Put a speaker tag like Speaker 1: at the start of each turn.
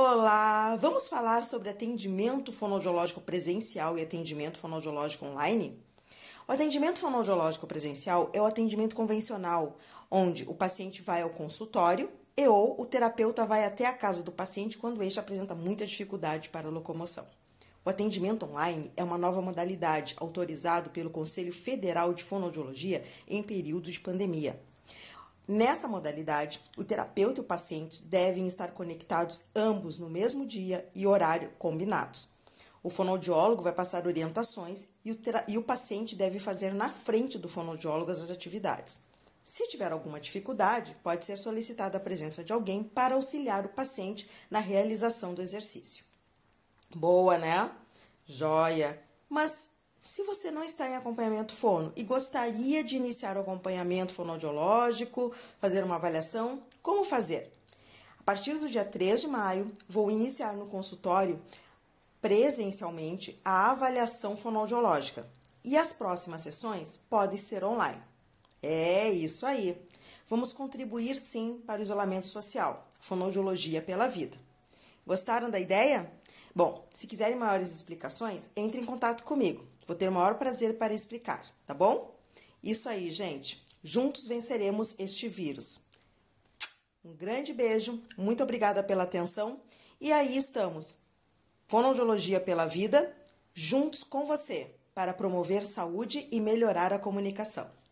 Speaker 1: Olá! Vamos falar sobre atendimento fonodiológico presencial e atendimento fonodiológico online? O atendimento fonodiológico presencial é o atendimento convencional, onde o paciente vai ao consultório e ou o terapeuta vai até a casa do paciente quando este apresenta muita dificuldade para a locomoção. O atendimento online é uma nova modalidade autorizado pelo Conselho Federal de Fonodiologia em período de pandemia. Nesta modalidade, o terapeuta e o paciente devem estar conectados ambos no mesmo dia e horário combinados. O fonoaudiólogo vai passar orientações e o, e o paciente deve fazer na frente do fonoaudiólogo as atividades. Se tiver alguma dificuldade, pode ser solicitada a presença de alguém para auxiliar o paciente na realização do exercício. Boa, né? Joia! Mas se você não está em acompanhamento fono e gostaria de iniciar o acompanhamento fonoaudiológico, fazer uma avaliação, como fazer? A partir do dia 3 de maio, vou iniciar no consultório presencialmente a avaliação fonoaudiológica. E as próximas sessões podem ser online. É isso aí. Vamos contribuir sim para o isolamento social. Fonoaudiologia pela vida. Gostaram da ideia? Bom, se quiserem maiores explicações, entre em contato comigo. Vou ter o maior prazer para explicar, tá bom? Isso aí, gente. Juntos venceremos este vírus. Um grande beijo, muito obrigada pela atenção. E aí estamos, Fonoaudiologia pela Vida, juntos com você, para promover saúde e melhorar a comunicação.